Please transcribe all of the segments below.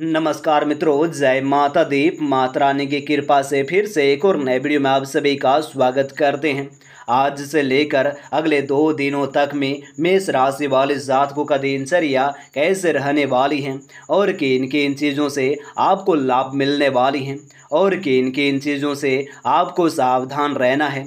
नमस्कार मित्रों जय माता दीप माता रानी की कृपा से फिर से एक और नए वीडियो में आप सभी का स्वागत करते हैं आज से लेकर अगले दो दिनों तक में मेष राशि वाले जातकों का दिनचर्या कैसे रहने वाली है और किन किन चीज़ों से आपको लाभ मिलने वाली हैं और किन किन चीज़ों से आपको सावधान रहना है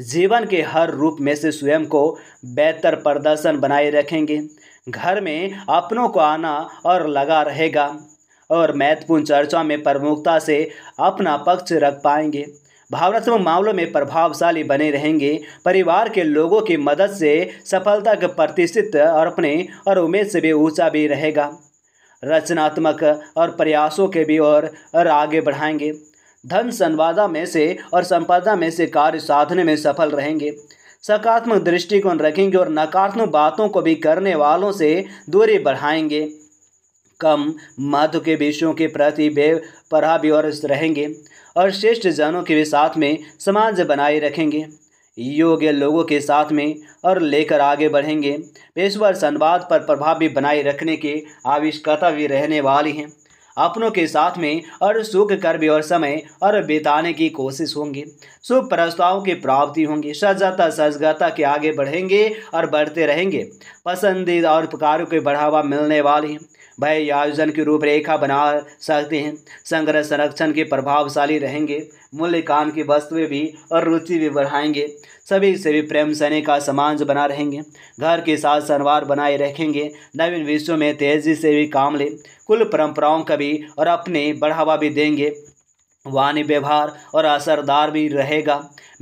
जीवन के हर रूप में से स्वयं को बेहतर प्रदर्शन बनाए रखेंगे घर में अपनों को आना और लगा रहेगा और महत्वपूर्ण चर्चा में प्रमुखता से अपना पक्ष रख पाएंगे भावनात्मक मामलों में प्रभावशाली बने रहेंगे परिवार के लोगों की मदद से सफलता का प्रतिष्ठित और अपने और उम्मीद से भी ऊंचा भी रहेगा रचनात्मक और प्रयासों के भी और, और आगे बढ़ाएंगे धन संवादा में से और संपदा में से कार्य साधने में सफल रहेंगे सकारात्मक दृष्टिकोण रखेंगे और नकारात्मक बातों को भी करने वालों से दूरी बढ़ाएंगे कम महत्व के विषयों के प्रति भी और रहेंगे और श्रेष्ठ जनों के भी साथ में समाज बनाए रखेंगे योग्य लोगों के साथ में और लेकर आगे बढ़ेंगे पेशवर संवाद पर प्रभाव भी बनाए रखने के आविष्कर्ता भी रहने वाली हैं अपनों के साथ में और सुख कर्म और समय और बिताने की कोशिश होंगी शुभ प्रस्तावों की प्राप्ति होंगी सजगता सजगता के आगे बढ़ेंगे और बढ़ते रहेंगे पसंदीदा और कार्यों के बढ़ावा मिलने हैं भय आयोजन की रूपरेखा बना सकते हैं संग्रह संरक्षण के प्रभावशाली रहेंगे मूल्यकान की वस्तुएं भी और रुचि भी बढ़ाएंगे सभी से भी प्रेम सने का समाज बना रहेंगे घर के साथ सनवार बनाए रखेंगे नवीन विषयों में तेजी से भी काम ले कुल परंपराओं का भी और अपने बढ़ावा भी देंगे वाणी व्यवहार और असरदार भी रहेगा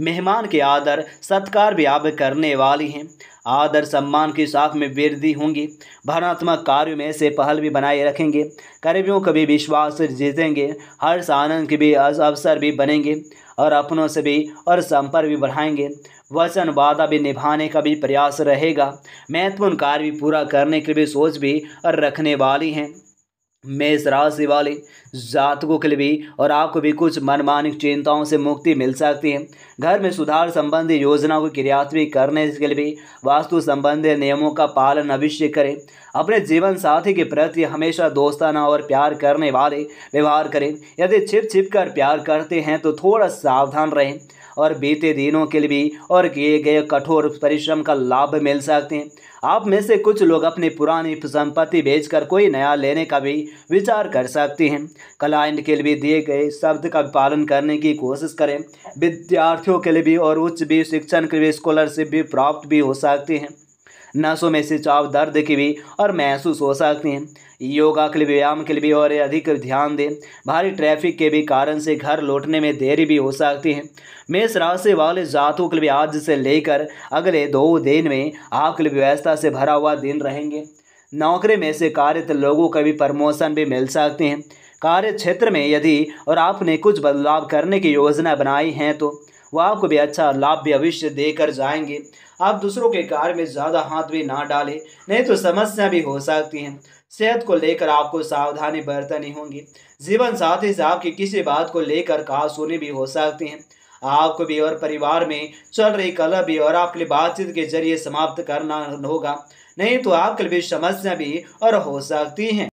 मेहमान के आदर सत्कार भी आप करने वाली हैं आदर सम्मान की साख में वृद्धि होंगी भावनात्मक कार्यों में से पहल भी बनाए रखेंगे करीबियों का भी विश्वास जीतेंगे हर्ष आनंद के भी अवसर भी बनेंगे और अपनों से भी और संपर्क भी बढ़ाएंगे वचन वादा भी निभाने का भी प्रयास रहेगा महत्वपूर्ण कार्य भी पूरा करने की भी सोच भी और रखने वाली हैं मेष राशि वाले जातकों के लिए भी और आपको भी कुछ मनमानिक चिंताओं से मुक्ति मिल सकती है घर में सुधार संबंधी योजनाओं को क्रियात्मक करने के लिए भी वास्तु संबंधी नियमों का पालन अवश्य करें अपने जीवन साथी के प्रति हमेशा दोस्ताना और प्यार करने वाले व्यवहार करें यदि छिप छिप कर प्यार करते हैं तो थोड़ा सावधान रहें और बीते दिनों के लिए भी और किए गए कठोर परिश्रम का लाभ मिल सकते हैं आप में से कुछ लोग अपनी पुरानी संपत्ति बेचकर कोई नया लेने का भी विचार कर सकते हैं क्लाइंट के लिए दिए गए शब्द का पालन करने की कोशिश करें विद्यार्थियों के लिए भी और उच्च भी शिक्षण के लिए स्कॉलरशिप भी प्राप्त भी हो सकती हैं नसों में सिंचाव दर्द की भी और महसूस हो सकती हैं योगा के लिए व्यायाम के लिए भी और अधिक ध्यान दें भारी ट्रैफिक के भी कारण से घर लौटने में देरी भी हो सकती है मेष राशि वाले जातों के लिए आज से लेकर अगले दो दिन में आपके लिए व्यवस्था से भरा हुआ दिन रहेंगे नौकरी में से कार्य लोगों का भी प्रमोशन भी मिल सकते हैं कार्य क्षेत्र में यदि और आपने कुछ बदलाव करने की योजना बनाई है तो वह आपको भी अच्छा लाभ भी अवश्य देकर जाएंगे आप दूसरों के कार्य में ज़्यादा हाथ भी ना डालें नहीं तो समस्या भी हो सकती हैं सेहत को लेकर आपको सावधानी बरतनी होगी जीवन साथी से आपकी किसी बात को लेकर कहा सुने भी हो सकती हैं आपको भी और परिवार में चल रही कला भी और आपके लिए बातचीत के जरिए समाप्त करना होगा नहीं तो आपके लिए समस्या भी और हो सकती हैं